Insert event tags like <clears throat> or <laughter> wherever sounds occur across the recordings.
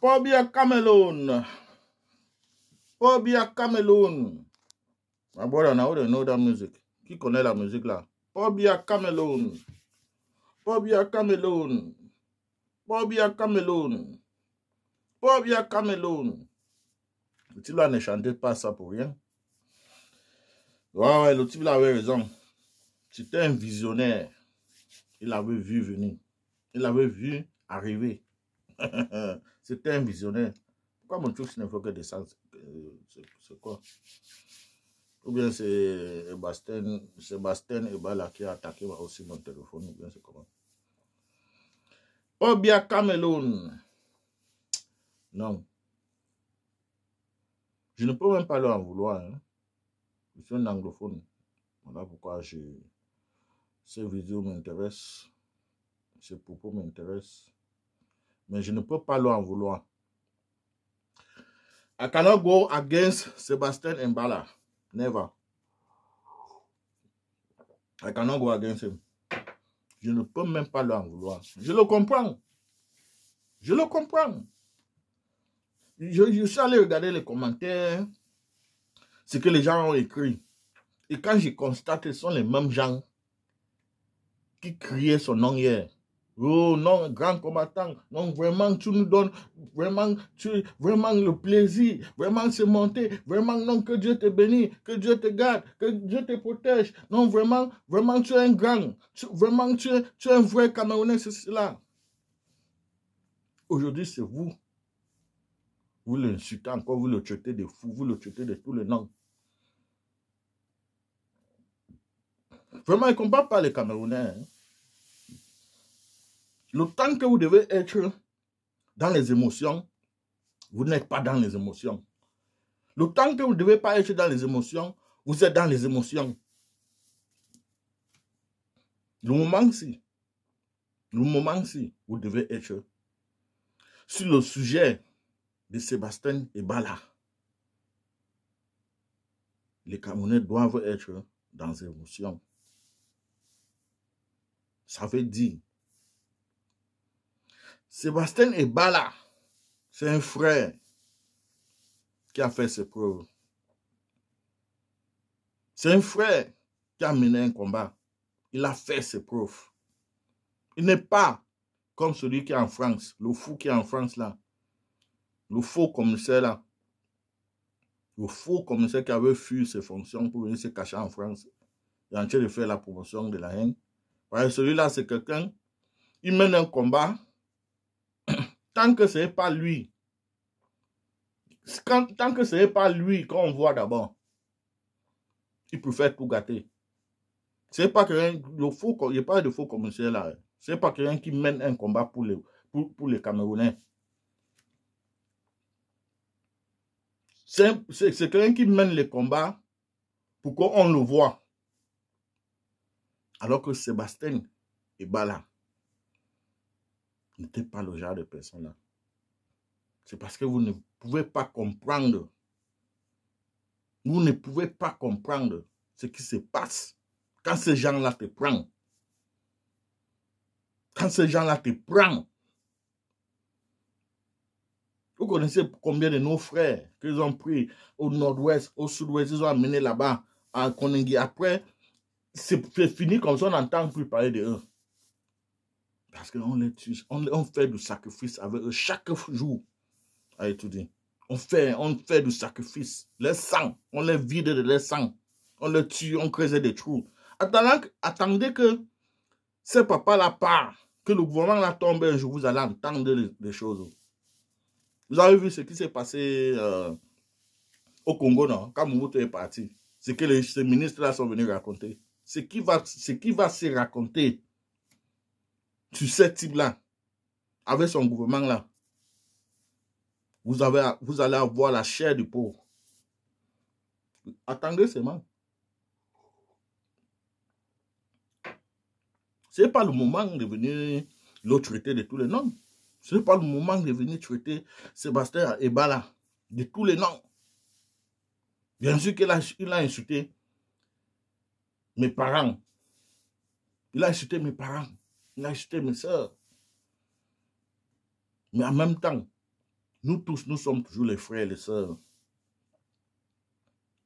Pas à Camelon, Pas à Camelon. know that music. Qui connaît la musique là? Pas à Camelone, Cameloun. à Camelone, Pas à Camelone, Le type là ne chantait pas ça pour rien. Ouais, ouais, le type là avait raison. C'était un visionnaire. Il avait vu venir. Il avait vu arriver. <laughs> C'était un visionnaire. Pourquoi mon truc ne pas que des sens euh, C'est quoi Ou bien c'est Sébastien, Ebala qui a attaqué aussi mon téléphone, ou bien c'est comment Obia Cameroun. Non. Je ne peux même pas leur en vouloir. Je hein. suis un anglophone. Voilà pourquoi je... ces vidéos m'intéressent. Ces propos m'intéressent mais je ne peux pas en vouloir. I cannot go against Sebastian Mbala. Never. I cannot go against him. Je ne peux même pas en vouloir. Je le comprends. Je le comprends. Je, je suis allé regarder les commentaires, ce que les gens ont écrit. Et quand j'ai constaté, ce sont les mêmes gens qui criaient son nom hier. Oh non, grand combattant, non, vraiment, tu nous donnes vraiment, tu, vraiment le plaisir, vraiment se monter, vraiment, non, que Dieu te bénisse, que Dieu te garde, que Dieu te protège. Non, vraiment, vraiment, tu es un grand, vraiment, tu es, un vrai Camerounais, c'est cela. Aujourd'hui, c'est vous. Vous l'insultez encore, vous le traitez de fou, vous le traitez de tous les noms. Vraiment, il ne combat pas les Camerounais. Hein. Le temps que vous devez être dans les émotions, vous n'êtes pas dans les émotions. Le temps que vous ne devez pas être dans les émotions, vous êtes dans les émotions. Le moment-ci, le moment-ci, vous devez être sur le sujet de Sébastien et Bala. Les Camerounais doivent être dans les émotions. Ça veut dire Sébastien Ebala, c'est un frère qui a fait ses preuves. C'est un frère qui a mené un combat. Il a fait ses preuves. Il n'est pas comme celui qui est en France, le fou qui est en France là, le faux commissaire là, le faux commissaire qui avait fui ses fonctions pour venir se cacher en France et en train de faire la promotion de la haine. celui-là, c'est quelqu'un, il mène un combat tant que ce n'est pas lui, quand, tant que ce n'est pas lui qu'on voit d'abord, il peut faire pour gâter. C'est pas que le faux, il n'y a pas de faux commissaire là. C'est pas quelqu'un qui mène un combat pour les, pour, les Camerounais. C'est quelqu'un qui mène les combats pour qu'on le voit. Alors que Sébastien est là n'était pas le genre de personne-là. C'est parce que vous ne pouvez pas comprendre. Vous ne pouvez pas comprendre ce qui se passe quand ces gens-là te prennent. Quand ces gens-là te prennent. Vous connaissez combien de nos frères qu'ils ont pris au nord-ouest, au sud-ouest, ils ont amené là-bas à Koningi. Après, c'est fini comme ça, on n'entend plus parler de eux. Parce qu'on On, fait du sacrifice avec eux chaque jour à étudier. On fait, on fait du sacrifice. Les sang, on les vide de les sang. On les tue, on creuse des trous. Attendez, que ce papa la part, que le gouvernement la tombe un jour, vous allez entendre des choses. Vous avez vu ce qui s'est passé euh, au Congo, Quand Mouboutou est parti. Ce que les, ces ministres-là sont venus raconter. Ce qui va, ce qui va se raconter sur ce type-là, avec son gouvernement-là, vous, avez, vous allez avoir la chair du pauvre. Attendez seulement. Ce n'est pas le moment de venir l'autorité de tous les noms. Ce n'est pas le moment de venir traiter Sébastien Ebala de tous les noms. Bien sûr qu'il a insulté mes parents. Il a insulté mes parents insulté mes soeurs. Mais en même temps, nous tous, nous sommes toujours les frères et les sœurs.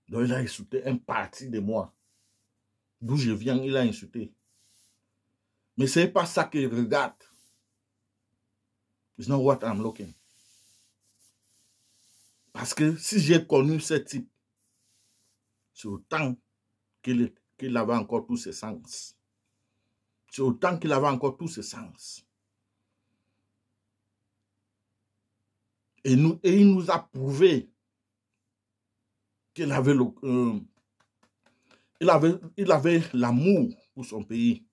Donc il a insulté un parti de moi. D'où je viens, il a insulté. Mais ce n'est pas ça qu'il regarde. not what I'm looking. Parce que si j'ai connu ce type, c'est autant qu'il avait encore tous ses sens c'est autant qu'il avait encore tous ses sens. Et, nous, et il nous a prouvé qu'il avait euh, avait, il avait l'amour pour son pays.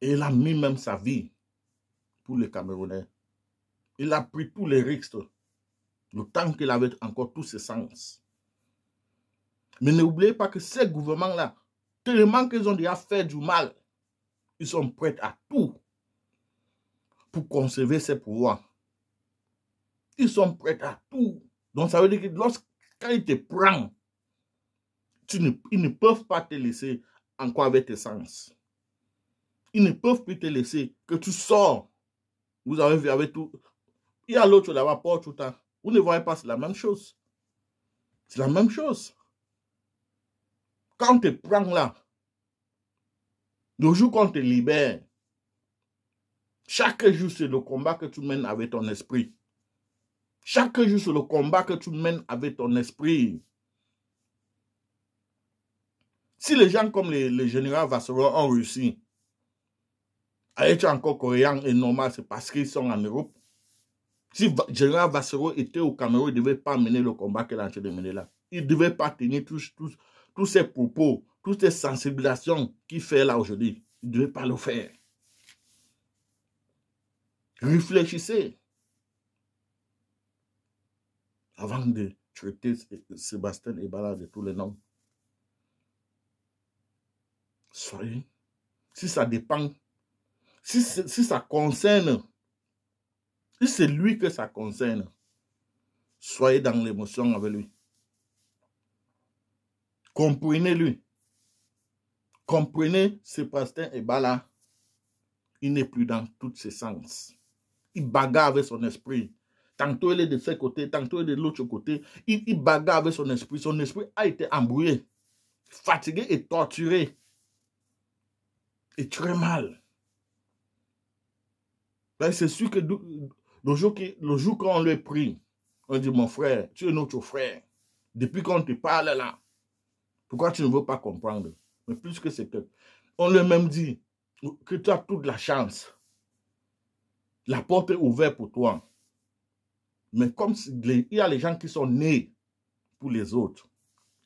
Et il a mis même sa vie pour les Camerounais. Il a pris tous les risques, le temps qu'il avait encore tous ses sens. Mais n'oubliez pas que ce gouvernement là tellement qu'ils ont déjà fait du mal, ils sont prêts à tout pour conserver ces pouvoirs. Ils sont prêts à tout. Donc ça veut dire que lorsqu'ils te prennent, tu ne, ils ne peuvent pas te laisser quoi avec tes sens. Ils ne peuvent plus te laisser que tu sors. Vous avez vu avec tout. Il y a l'autre là-bas, porte tout le temps. Vous ne voyez pas, c'est la même chose. C'est la même chose. Quand te prend là, le jour qu'on te libère, chaque jour, c'est le combat que tu mènes avec ton esprit. Chaque jour, c'est le combat que tu mènes avec ton esprit. Si les gens comme le, général Vassero ont réussi à être encore coréen et normal, c'est parce qu'ils sont en Europe. Si le général Vassero était au Cameroun, il ne devait pas mener le combat qu'il a en train de mener là. Il ne devait pas tenir tous, tous, tous ces propos, toutes ces sensibilisations qu'il fait là aujourd'hui, il ne devait pas le faire. Réfléchissez avant de traiter Sébastien Ebala de tous les noms. Soyez, si ça dépend, si, si ça concerne, si c'est lui que ça concerne, soyez dans l'émotion avec lui. Comprenez-lui. Comprenez ce pasteur là, Il n'est plus dans tous ses sens. Il bagarre avec son esprit. Tantôt il est de ce côté, tantôt il est de l'autre côté. Il, bagarre avec son esprit. Son esprit a été embrouillé, fatigué et torturé. Et très mal. Ben, c'est sûr que le jour, qu'on le prie, on dit, mon frère, tu es notre frère. Depuis qu'on te parle là, pourquoi tu ne veux pas comprendre Mais plus que c'est que... On lui même dit que tu as toute la chance. La porte est ouverte pour toi. Mais comme il y a les gens qui sont nés pour les autres,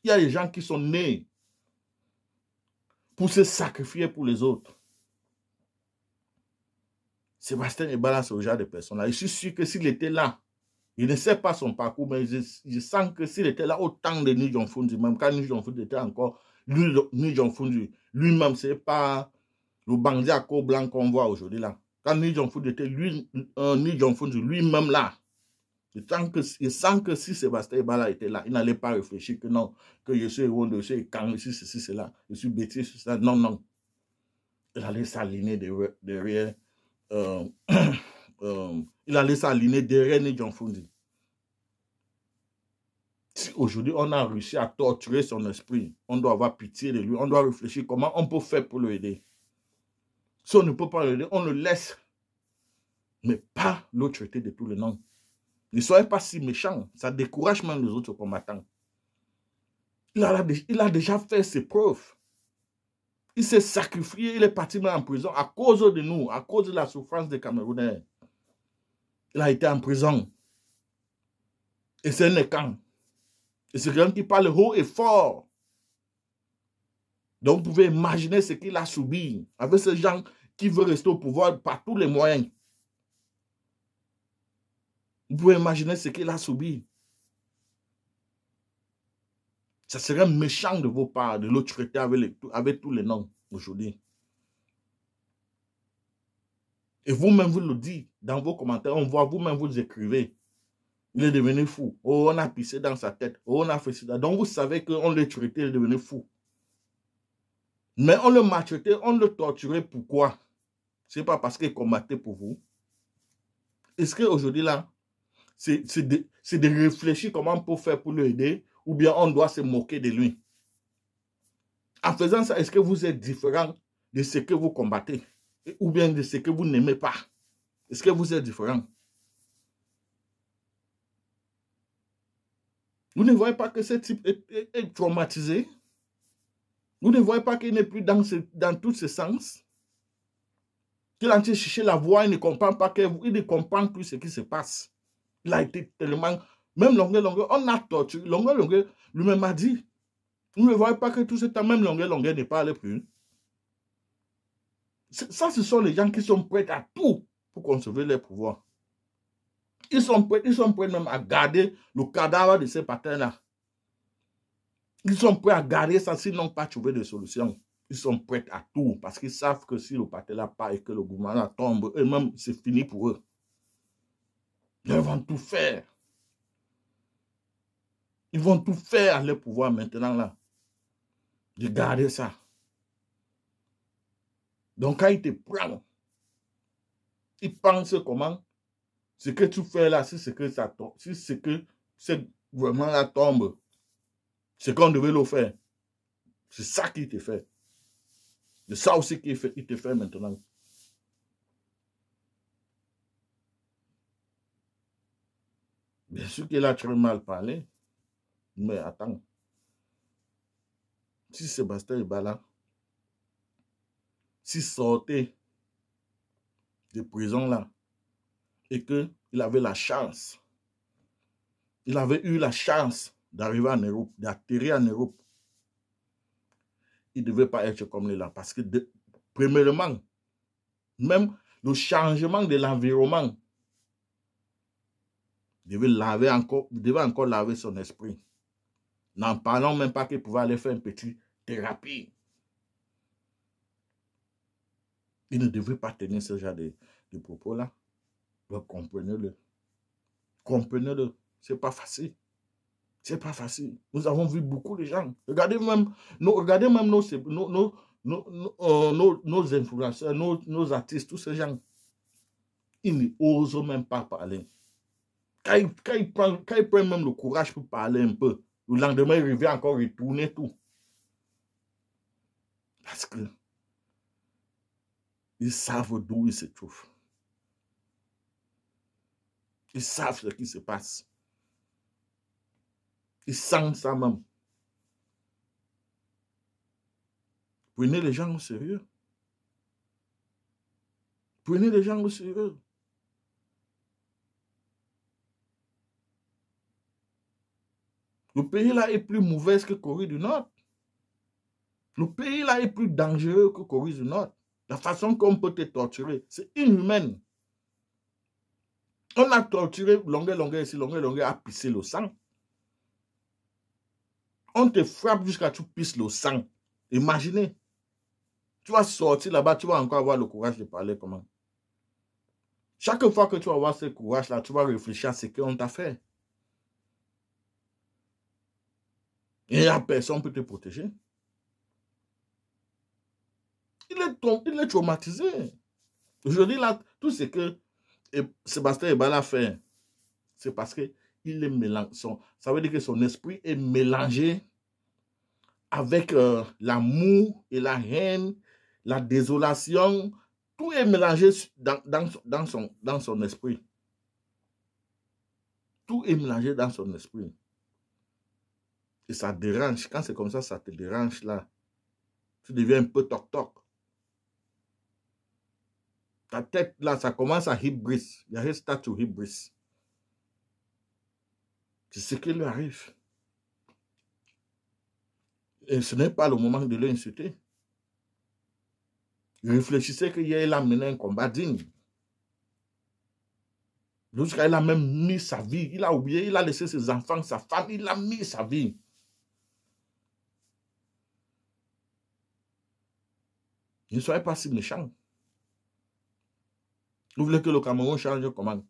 il y a les gens qui sont nés pour se sacrifier pour les autres. Sébastien Ebala, c'est ce genre de personne-là. Je suis sûr que s'il était là, il ne sait pas son parcours, mais il sent que s'il était là autant temps de Nijon Fundi, même quand Nijon Fundi était encore Nijon lui-même, ce n'est pas le bandit à corps blanc qu'on voit aujourd'hui là. Quand Nijon Fundi était lui, euh, lui-même là, il sent que, je sens que si Sébastien Bala était là, il n'allait pas réfléchir que non, que je suis Rwanda, je suis quand je suis ceci, cela, je suis bêtise, ça. Non, non. Il allait s'aligner derrière, euh, <clears throat> euh, il allait s'aligner derrière John Fundi. Si aujourd'hui on a réussi à torturer son esprit, on doit avoir pitié de lui, on doit réfléchir comment on peut faire pour l'aider. Si on ne peut pas l'aider, on le laisse. Mais pas l'autre traiter de tous les noms. Ne soyez pas si méchant, ça décourage même les autres combattants. Il a, il a déjà fait ses preuves. Il s'est sacrifié, il est parti même en prison à cause de nous, à cause de la souffrance des Camerounais. Il a été en prison. Et c'est un écran. Et c'est quelqu'un qui parle haut et fort. Donc, vous pouvez imaginer ce qu'il a subi avec ces gens qui veulent rester au pouvoir par tous les moyens. Vous pouvez imaginer ce qu'il a subi. Ça serait méchant de vos parts de l'autorité avec, avec tous les noms aujourd'hui. Et vous-même, vous le dites. Dans vos commentaires, on voit vous-même, vous écrivez. Il est devenu fou. Oh, on a pissé dans sa tête. Oh, on a fait ça. Donc, vous savez qu'on l'a traité, il est devenu fou. Mais on le maltraitait, on le torturait. Pourquoi Ce n'est pas parce qu'il combattait pour vous. Est-ce qu'aujourd'hui, là, c'est de, de, réfléchir comment on peut faire pour l'aider ou bien on doit se moquer de lui En faisant ça, est-ce que vous êtes différent de ce que vous combattez ou bien de ce que vous n'aimez pas est-ce que vous êtes différent? Vous ne voyez pas que ce type est, traumatisé. Vous ne voyez pas qu'il n'est plus dans, ce, dans tous ses sens. Qu'il a cherché la voie, il ne comprend pas qu'il ne comprend plus ce qui se passe. Il a été tellement. Même longue, longue, on a torturé. Longue, longue, lui-même a dit. Vous ne voyez pas que tout ce temps, même longue, longue n'est pas allé plus. Ça, ce sont les gens qui sont prêts à tout pour conserver les pouvoirs. Ils sont, prêts, ils sont prêts même à garder le cadavre de ces patins-là. Ils sont prêts à garder ça s'ils n'ont pas trouvé de solution. Ils sont prêts à tout parce qu'ils savent que si le patin-là part et que le gouvernement tombe, eux-mêmes, c'est fini pour eux. Ils vont tout faire. Ils vont tout faire, les pouvoir maintenant là. De garder ça. Donc quand ils te prennent, il pense comment ce que tu fais là, si ce que ça tombe, ce que c'est vraiment la tombe, ce qu'on devait le faire. C'est ça qu'il te fait. C'est ça aussi qu'il fait, te fait maintenant. Bien sûr qu'il a très mal parlé, mais attends. Si Sébastien est là, si sortait de prison là et qu'il avait la chance, il avait eu la chance d'arriver en Europe, d'atterrir en Europe. Il ne devait pas être comme lui là parce que, premièrement, même le changement de l'environnement devait laver encore, devait encore laver son esprit. N'en parlons même pas qu'il pouvait aller faire une petite thérapie. Ils ne devrait pas tenir ce genre de, propos-là. Donc, comprenez-le. Comprenez-le. C'est pas facile. C'est pas facile. Nous avons vu beaucoup de gens. Regardez même, nos, regardez même nos, euh, influenceurs, nos, artistes, tous ces gens. Ils n'osent même pas parler. Quand ils, prennent, même le courage pour parler un peu, le lendemain, ils reviennent encore retourner tout. Parce que ils savent d'où ils se trouvent. Ils savent ce qui se passe. Ils sentent ça même. Prenez les gens au sérieux. Prenez les gens au sérieux. Le pays là est plus mauvais que Corée du Nord. Le pays là est plus dangereux que Corée du Nord. La façon qu'on peut te torturer, c'est inhumaine. On a torturé longueur, longueur ici, longueur, longueur, à pisser le sang. On te frappe jusqu'à tu pisses le sang. Imaginez. Tu vas sortir là-bas, tu vas encore avoir le courage de parler comment. Chaque fois que tu vas avoir ce courage-là, tu vas réfléchir à ce qu'on t'a fait. Et a personne peut te protéger. Il est, tombé, il est traumatisé. Aujourd'hui, là, tout ce que et eh, Sébastien Ebala fait, c'est parce que est ça veut dire que son esprit est mélangé avec euh, l'amour et la haine, la désolation. Tout est mélangé dans, son, dans son esprit. Tout est mélangé dans son esprit. Et ça dérange. Quand c'est comme ça, ça te dérange là. Tu deviens un peu toc-toc sa tête, là, ça commence à hybris. Il y a C'est ce qui lui arrive. Et ce n'est pas le moment de l'insulter. Il réfléchissait qu'il a mené un combat digne. Lorsqu'il a même mis sa vie. Il a oublié, il a laissé ses enfants, sa femme, il a mis sa vie. Il Ne serait pas si méchant. Vous voulez que le Cameroun change comment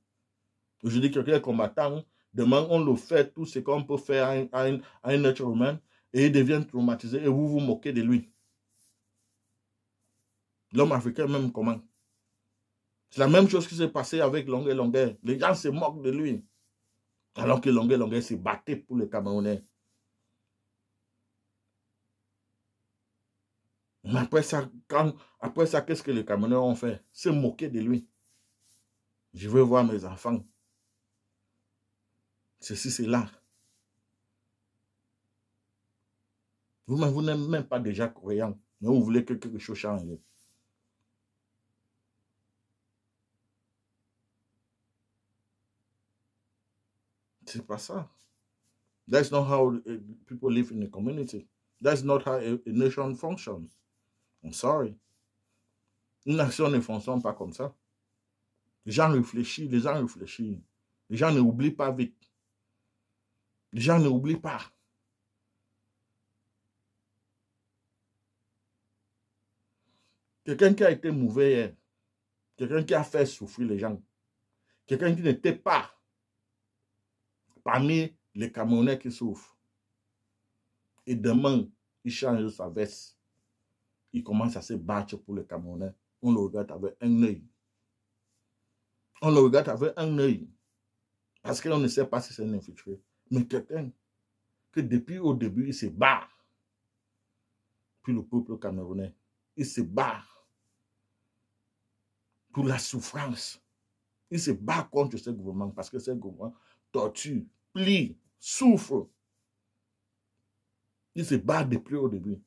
Je dis que les combattant, demain, on le fait tout ce qu'on peut faire à un, être humain et il devient traumatisé et vous vous moquez de lui. L'homme africain même comment C'est la même chose qui s'est passée avec Longue Longue. Les gens se moquent de lui. Alors que Longue Longue s'est battu pour les Camerounais. Mais après ça, après ça, qu'est-ce que les Camerounais ont fait Se moquer de lui. Je veux voir mes enfants. Ceci, cela. vous vous, n'êtes même pas déjà croyant, mais vous voulez que quelque chose change. C'est pas ça. That's not how eh, people live in the community. That's not how a, nation functions. I'm sorry. Une nation ne fonctionne pas comme ça. Les gens réfléchissent, les gens réfléchissent. Les gens ne oublient pas vite. Les gens ne pas. Quelqu'un qui a été mauvais hier, quelqu'un qui a fait souffrir les gens, quelqu'un qui n'était pas parmi les Camerounais qui souffrent. Et demain, il change sa veste. Il commence à se battre pour les Camerounais. On le regarde avec un œil on oh, le regarde avec un œil. Parce qu'on ne sait pas si c'est un infiltré. Mais quelqu'un que depuis au début, il se bat. Puis le peuple camerounais, il se bat pour la souffrance. Il se bat contre ce gouvernement parce que ce gouvernement torture, plie, souffre. Il se bat depuis au début.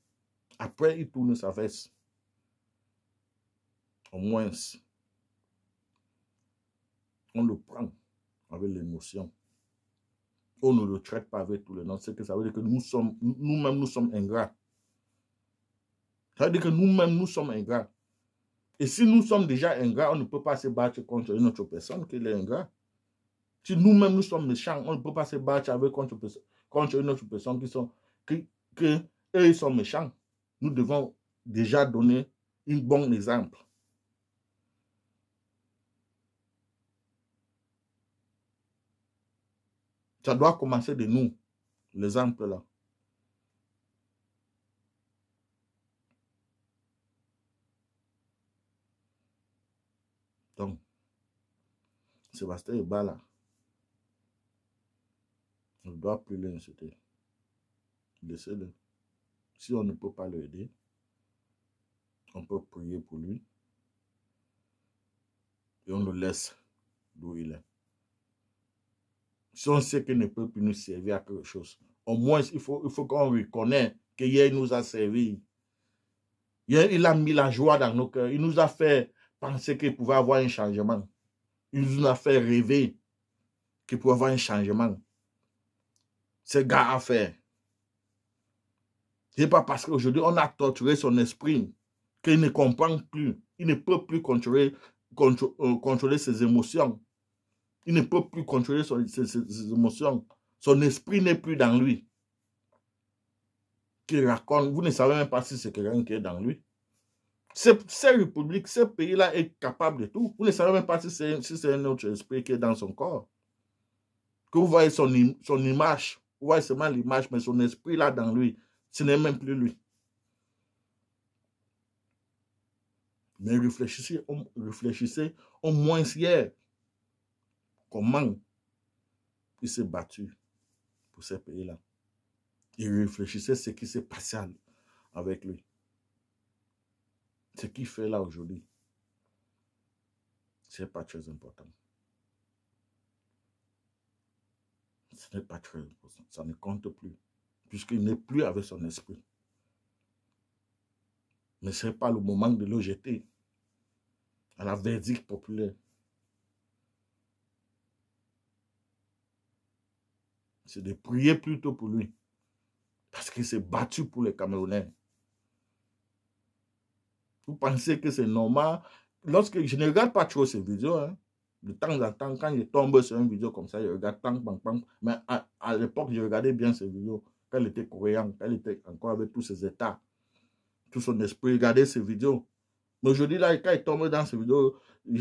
Après, il tourne sa veste. Au moins, on le prend avec l'émotion. On ne le traite pas avec tout le nom. C'est que ça veut dire que nous sommes, nous-mêmes, nous sommes ingrats. Ça veut dire que nous-mêmes, nous sommes ingrats. Et si nous sommes déjà ingrats, on ne peut pas se battre contre une autre personne qui est ingrat. Si nous-mêmes, nous sommes méchants, on ne peut pas se battre avec contre, une autre personne qui sont, qui, que eux, ils sont méchants. Nous devons déjà donner un bon exemple. Ça doit commencer de nous, les là. Donc, Sébastien est bas là. On doit plus l'insulter. Laissez-le. Si on ne peut pas l'aider, on peut prier pour lui et on le laisse d'où il est on sait qu'il ne peut plus nous servir à quelque chose, au moins, il faut, qu'on reconnaisse que hier, il nous a servi. il a mis la joie dans nos cœurs. Il nous a fait penser qu'il pouvait avoir un changement. Il nous a fait rêver qu'il pouvait avoir un changement. C'est gars à faire. Ce n'est pas parce qu'aujourd'hui, on a torturé son esprit qu'il ne comprend plus. Il ne peut plus contrôler euh, ses émotions. Il ne peut plus contrôler ses, émotions. Son esprit n'est plus dans lui. Qui raconte, vous ne savez même pas si c'est quelqu'un qui est dans lui. Cette république, ce pays-là est capable de tout. Vous ne savez même pas si c'est un autre esprit qui est dans son corps. Que vous voyez son, son image, vous voyez seulement l'image, mais son esprit là dans lui, ce n'est même plus lui. Mais réfléchissez, réfléchissez au moins hier comment il s'est battu pour ce pays-là. Il réfléchissait ce qui s'est passé avec lui. Ce qu'il fait là aujourd'hui, ce n'est pas très important. Ce n'est pas très important. Ça ne compte plus. Puisqu'il n'est plus avec son esprit. Mais ce n'est pas le moment de le jeter à la verdict populaire. de prier plutôt pour lui. Parce qu'il s'est battu pour les Camerounais. Vous pensez que c'est normal Lorsque je ne regarde pas trop ces vidéos, hein. de temps en temps, quand je tombe sur une vidéo comme ça, je regarde tant, tant, Mais à, l'époque, je regardais bien ces vidéos. Quand il était coréen quand il était encore avec tous ses états, tout son esprit, regardait ces vidéos. Mais aujourd'hui, là, quand il tombe dans ces vidéos,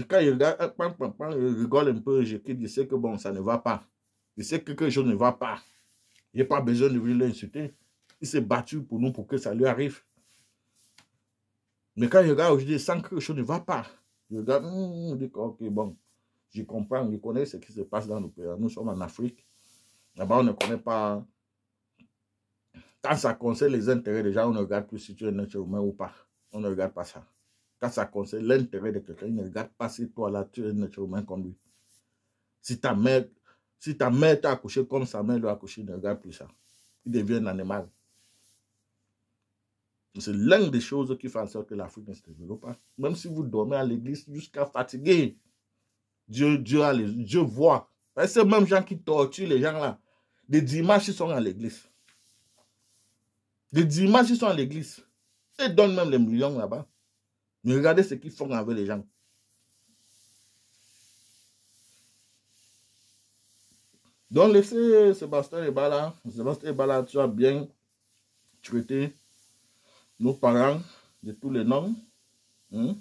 quand il regarde, il rigole un peu, je quitte, je sais que bon, ça ne va pas. Il sait que quelque chose ne va pas. Il n'y pas besoin de venir l'insulter. Il s'est battu pour nous pour que ça lui arrive. Mais quand je regarde je dis, sans que quelque chose ne va pas. Je regarde, hum, hum, hum, dit, ok, bon, je comprends, je connais ce qui se passe dans nos pays. Nous sommes en Afrique. Là-bas, on ne connaît pas. Quand ça concerne les intérêts des gens, on ne regarde plus si tu es un être humain ou pas. On ne regarde pas ça. Quand ça concerne l'intérêt de quelqu'un, il ne regarde pas si toi là, tu es un être humain comme lui. Si ta mère si ta mère t'a accouché comme sa mère l'a accouché, ne regarde plus ça. Il devient un animal. C'est l'une des choses qui fait en sorte que l'Afrique ne se développe pas. Même si vous dormez à l'église jusqu'à fatiguer, Dieu, Dieu, Dieu voit. C'est même gens qui torturent les gens là. Des dimanches, ils sont à l'église. Des dimanches, ils sont à l'église. Ils donnent même les millions là-bas. Mais regardez ce qu'ils font avec les gens. Donc, laissez Sébastien Ebala. Sébastien Ebala, tu as bien traité nos parents de tous les noms. Hein?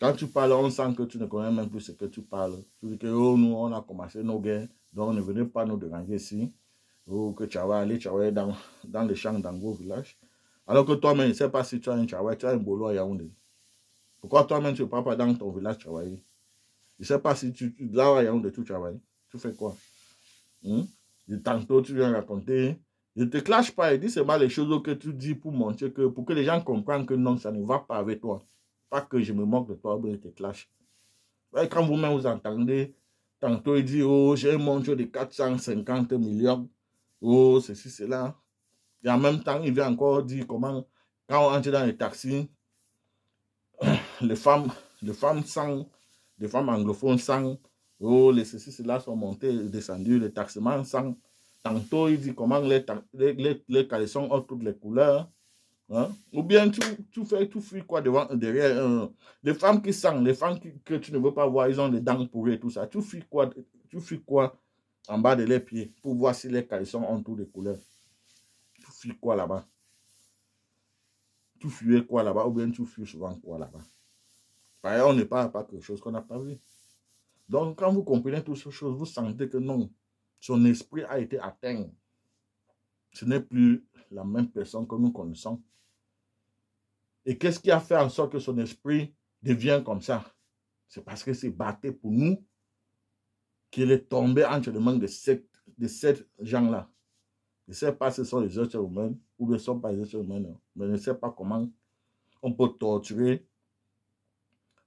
Quand tu parles, on sent que tu ne connais même plus ce que tu parles. Tu dis que oh, nous, on a commencé nos guerres, donc ne venez pas nous déranger ici. Ou oh, que tu vas aller, travailler dans, dans les champs, dans vos villages. Alors que toi-même, tu ne sais pas si tu as un travail, tu as un boulot à Yaoundé. Pourquoi toi-même, tu ne pars pas dans ton village travailler. Tu ne sais pas si tu, tu là à Yaoundé, tu travailles. Tu fais quoi Hein? Et tantôt, tu viens raconter. Je ne te clash pas et dis pas les choses que tu dis pour montrer que, pour que les gens comprennent que non, ça ne va pas avec toi. Pas que je me moque de toi, mais je te clash. quand vous-même vous entendez, tantôt il dit, oh, j'ai un montant de 450 millions. Oh, ceci, cela. Et en même temps, il vient encore dire comment, quand on entre dans les taxis, <clears throat> les femmes, les femmes sang, les femmes anglophones sang, Oh, les ceci, là sont montés, descendus, les taxements sont. Tantôt, il dit comment les, les, les, ont toutes les couleurs. Hein? Ou bien tu, tu fais tout fuis quoi devant, derrière. Euh, les femmes qui sang, les femmes que tu ne veux pas voir, ils ont les dents pourries et tout ça. Tu fuis quoi, tu fuis quoi en bas de leurs pieds pour voir si les caleçons ont toutes les couleurs. Tu fuis quoi là-bas Tu fuis quoi là-bas Ou bien tu fuis souvent quoi là-bas On on ne parle pas quelque chose qu'on n'a pas vu. Donc, quand vous comprenez toutes ces choses, vous sentez que non, son esprit a été atteint. Ce n'est plus la même personne que nous connaissons. Et qu'est-ce qui a fait en sorte que son esprit devient comme ça C'est parce qu'il s'est battu pour nous qu'il est tombé entre les mains de ces de cette gens-là. Je ne sais pas si ce sont les êtres humains ou ne sont pas les êtres humains, mais je ne sais pas comment on peut torturer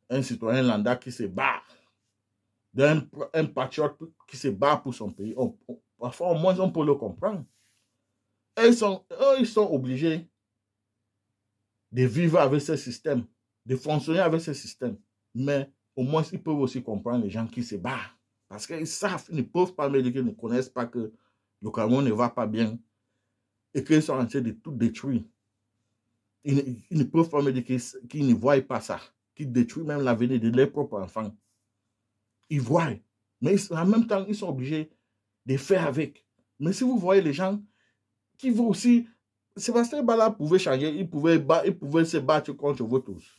un citoyen lambda qui se bat d'un un patriote qui se bat pour son pays. parfois, au moins, on peut le comprendre. ils sont, eux, ils sont obligés de vivre avec ce système, de fonctionner avec ce système. Mais au moins, ils peuvent aussi comprendre les gens qui se battent. Parce qu'ils savent, ils ne peuvent pas dire ils ne connaissent pas que le Cameroun ne va pas bien et qu'ils sont en train de tout détruire. Ils, ne peuvent pas me dire qu'ils ne voient pas ça, qu'ils détruisent même l'avenir de leurs propres enfants ils voient. Mais en même temps, ils sont obligés de faire avec. Mais si vous voyez les gens qui voient aussi... Sébastien Bala pouvait changer, il pouvait, il pouvait se battre contre vous tous.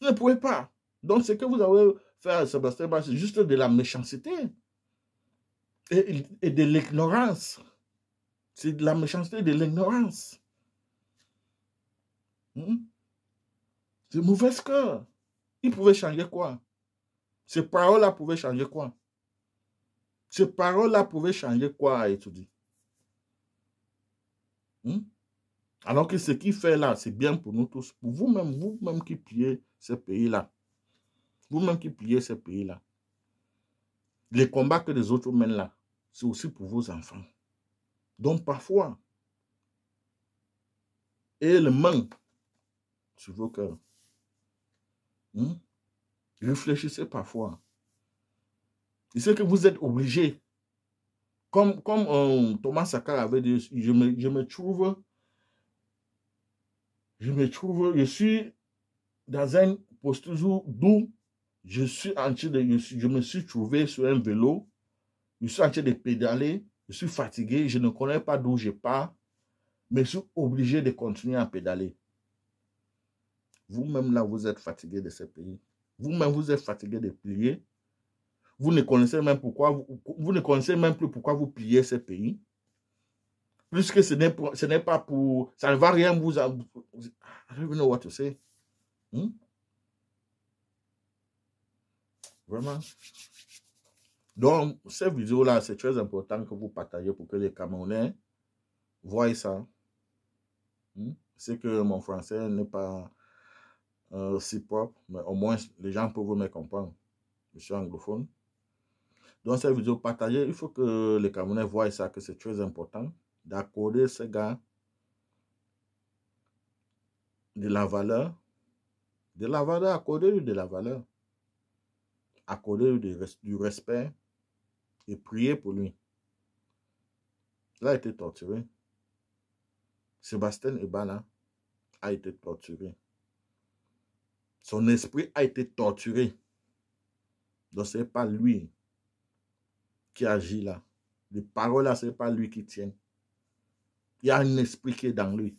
Il ne pouvez pas. Donc, ce que vous avez fait à Sébastien Bala, c'est juste de la méchanceté et, de l'ignorance. C'est de la méchanceté et de l'ignorance. Hmm? C'est mauvais cœur. Il pouvait changer quoi ces paroles-là pouvaient changer quoi Ces paroles-là pouvaient changer quoi à étudier hmm? Alors que ce qu'il fait là, c'est bien pour nous tous, pour vous-même, vous-même qui pliez ce pays-là. Vous-même qui pliez ce pays-là. Les combats que les autres mènent là, c'est aussi pour vos enfants. Donc parfois, et le manque sur vos cœurs. Hmm? Réfléchissez parfois. Il ce que vous êtes obligé. Comme, comme euh, Thomas Sakar avait dit, je me, je me trouve, je me trouve, je suis dans un posture d'où je suis en de, je, je, me suis trouvé sur un vélo, je suis en train de pédaler, je suis fatigué, je ne connais pas d'où je pars, mais je suis obligé de continuer à pédaler. Vous-même là, vous êtes fatigué de ce pays. Vous-même, vous êtes fatigué de plier. Vous ne connaissez même pourquoi vous, ne connaissez même plus pourquoi vous pliez ce pays. Puisque ce n'est pas pour. Ça ne va rien vous. I don't even know what to say. Hmm? Vraiment. Donc, cette vidéo-là, c'est très important que vous partagez pour que les Camerounais voient ça. Hmm? C'est que mon français n'est pas euh, si propre, mais au moins les gens peuvent me comprendre. Je suis anglophone. Dans cette vidéo partagée, il faut que les Camerounais voient ça, que c'est très important d'accorder ce gars de la valeur, de la valeur, accorder de la valeur, accorder du respect et prier pour lui. Il a été torturé. Sébastien Ebana a été torturé. Son esprit a été torturé. Donc, ce n'est pas lui qui agit là. Les paroles là, ce n'est pas lui qui tient. Il y a un esprit qui est dans lui.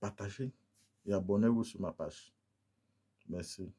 Partagez et abonnez-vous sur ma page. Merci.